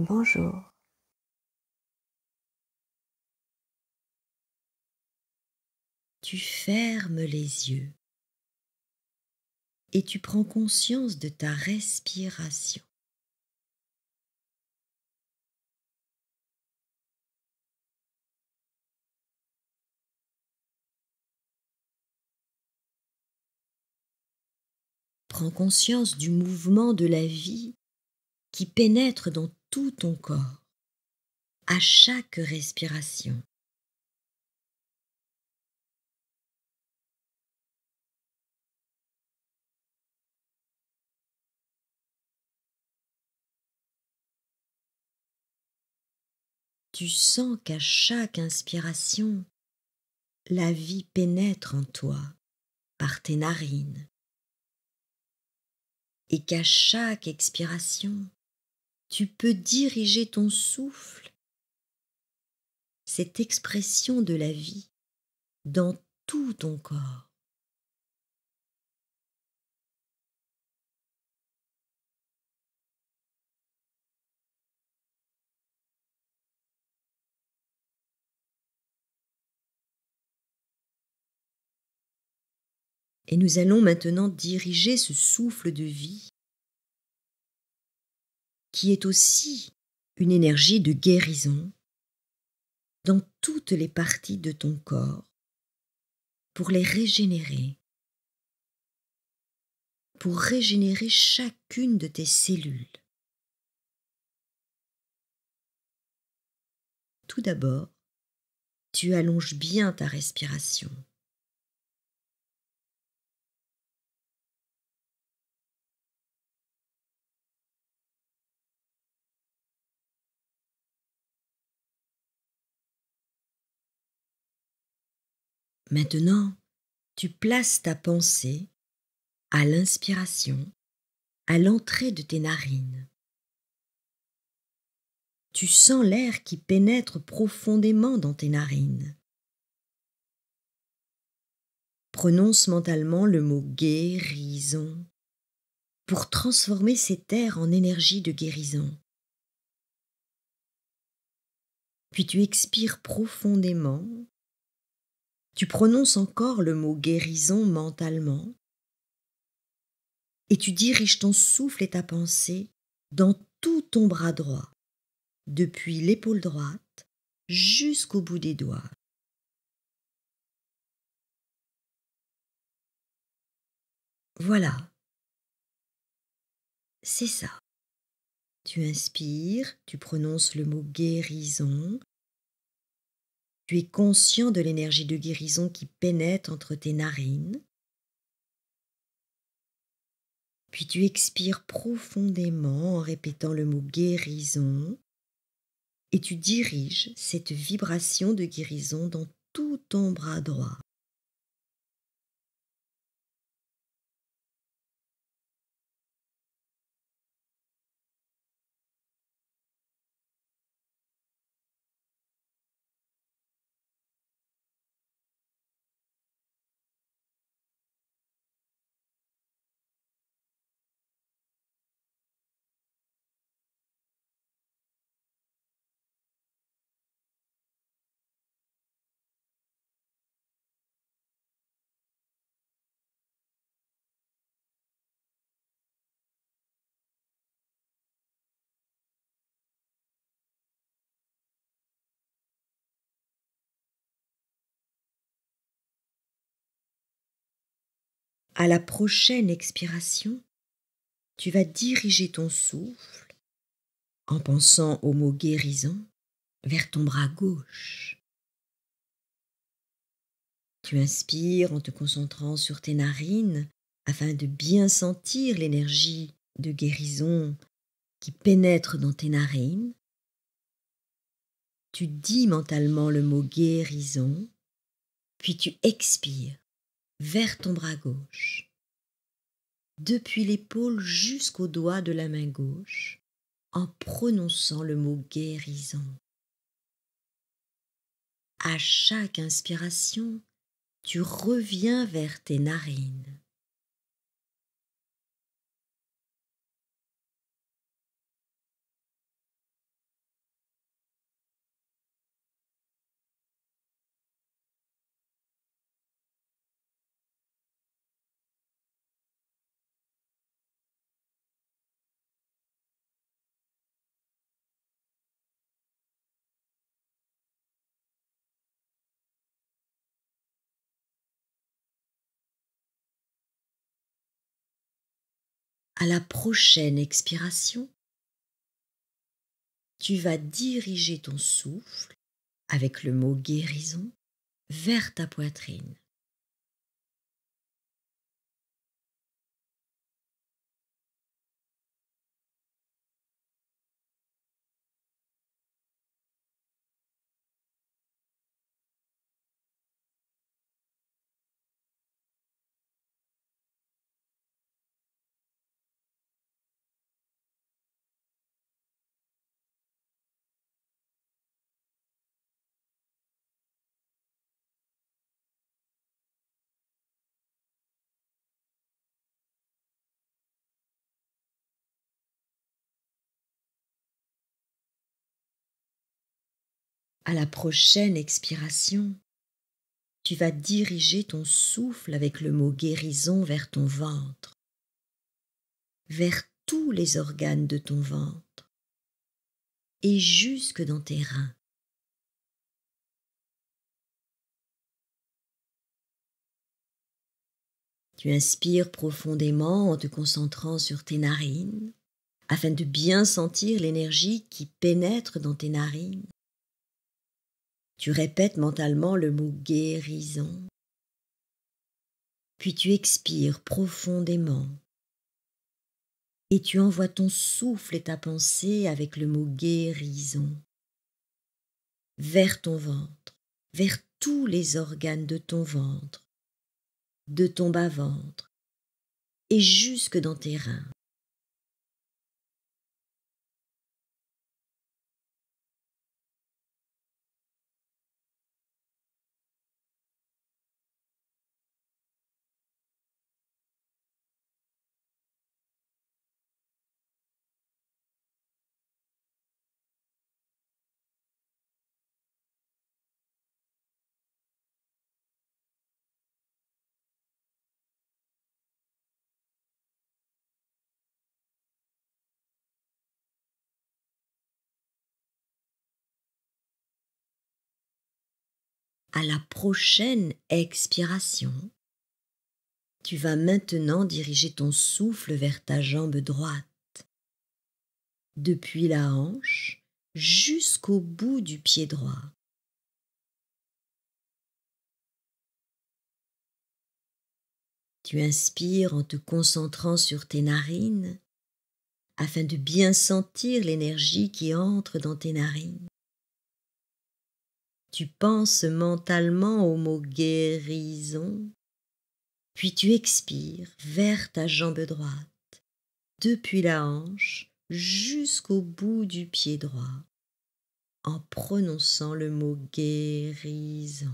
Bonjour. Tu fermes les yeux et tu prends conscience de ta respiration. Prends conscience du mouvement de la vie qui pénètre dans tout ton corps, à chaque respiration. Tu sens qu'à chaque inspiration, la vie pénètre en toi par tes narines et qu'à chaque expiration, tu peux diriger ton souffle, cette expression de la vie, dans tout ton corps. Et nous allons maintenant diriger ce souffle de vie qui est aussi une énergie de guérison dans toutes les parties de ton corps pour les régénérer, pour régénérer chacune de tes cellules. Tout d'abord, tu allonges bien ta respiration. Maintenant, tu places ta pensée à l'inspiration, à l'entrée de tes narines. Tu sens l'air qui pénètre profondément dans tes narines. Prononce mentalement le mot guérison pour transformer cet air en énergie de guérison. Puis tu expires profondément tu prononces encore le mot guérison mentalement et tu diriges ton souffle et ta pensée dans tout ton bras droit, depuis l'épaule droite jusqu'au bout des doigts. Voilà. C'est ça. Tu inspires, tu prononces le mot guérison tu es conscient de l'énergie de guérison qui pénètre entre tes narines. Puis tu expires profondément en répétant le mot guérison et tu diriges cette vibration de guérison dans tout ton bras droit. à la prochaine expiration, tu vas diriger ton souffle, en pensant au mot guérison, vers ton bras gauche. Tu inspires en te concentrant sur tes narines afin de bien sentir l'énergie de guérison qui pénètre dans tes narines. Tu dis mentalement le mot guérison, puis tu expires vers ton bras gauche, depuis l'épaule jusqu'au doigt de la main gauche, en prononçant le mot guérison. À chaque inspiration, tu reviens vers tes narines. à la prochaine expiration, tu vas diriger ton souffle avec le mot guérison vers ta poitrine. à la prochaine expiration, tu vas diriger ton souffle avec le mot guérison vers ton ventre, vers tous les organes de ton ventre et jusque dans tes reins. Tu inspires profondément en te concentrant sur tes narines afin de bien sentir l'énergie qui pénètre dans tes narines. Tu répètes mentalement le mot guérison. Puis tu expires profondément et tu envoies ton souffle et ta pensée avec le mot guérison vers ton ventre, vers tous les organes de ton ventre, de ton bas-ventre et jusque dans tes reins. à la prochaine expiration, tu vas maintenant diriger ton souffle vers ta jambe droite, depuis la hanche jusqu'au bout du pied droit. Tu inspires en te concentrant sur tes narines afin de bien sentir l'énergie qui entre dans tes narines. Tu penses mentalement au mot guérison, puis tu expires vers ta jambe droite, depuis la hanche jusqu'au bout du pied droit, en prononçant le mot guérison.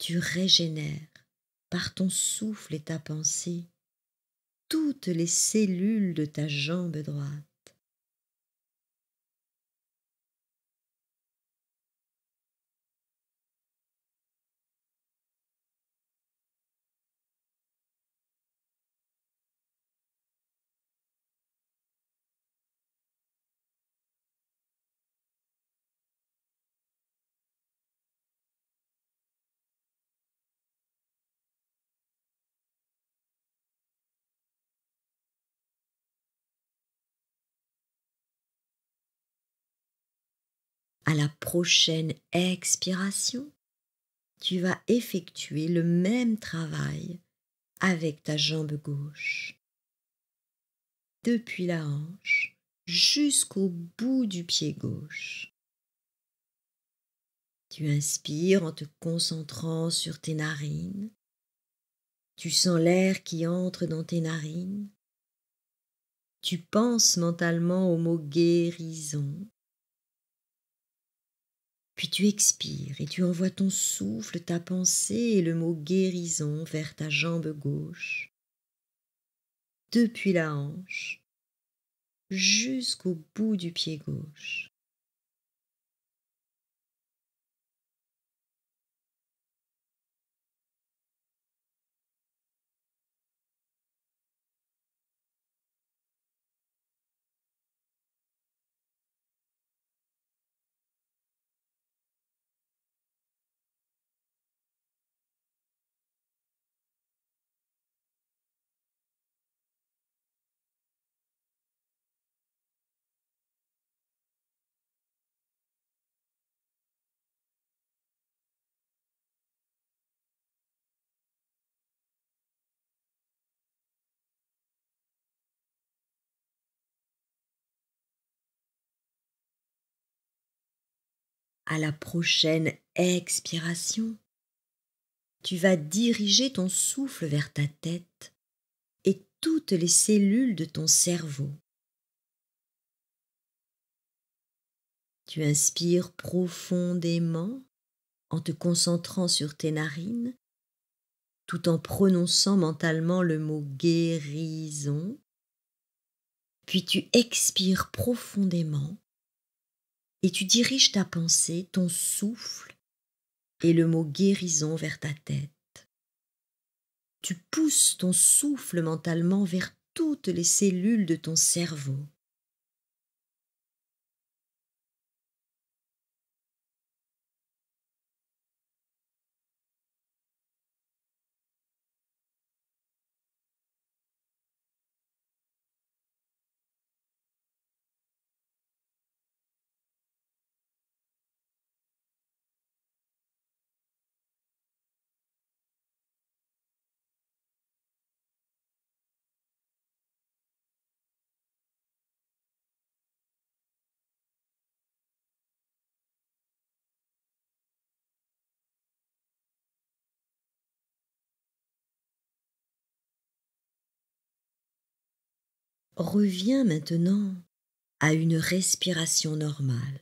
Tu régénères par ton souffle et ta pensée, toutes les cellules de ta jambe droite. à la prochaine expiration, tu vas effectuer le même travail avec ta jambe gauche. Depuis la hanche jusqu'au bout du pied gauche. Tu inspires en te concentrant sur tes narines. Tu sens l'air qui entre dans tes narines. Tu penses mentalement au mot guérison puis tu expires et tu envoies ton souffle, ta pensée et le mot guérison vers ta jambe gauche, depuis la hanche jusqu'au bout du pied gauche. à la prochaine expiration, tu vas diriger ton souffle vers ta tête et toutes les cellules de ton cerveau. Tu inspires profondément en te concentrant sur tes narines, tout en prononçant mentalement le mot guérison, puis tu expires profondément et tu diriges ta pensée, ton souffle et le mot guérison vers ta tête. Tu pousses ton souffle mentalement vers toutes les cellules de ton cerveau. Reviens maintenant à une respiration normale.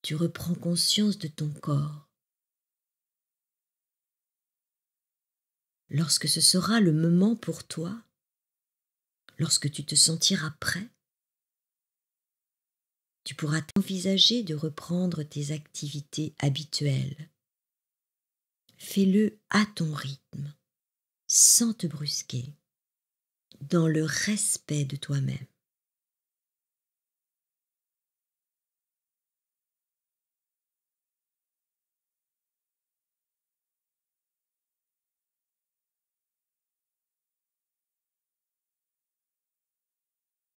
Tu reprends conscience de ton corps. Lorsque ce sera le moment pour toi, lorsque tu te sentiras prêt, tu pourras envisager de reprendre tes activités habituelles. Fais-le à ton rythme, sans te brusquer, dans le respect de toi-même.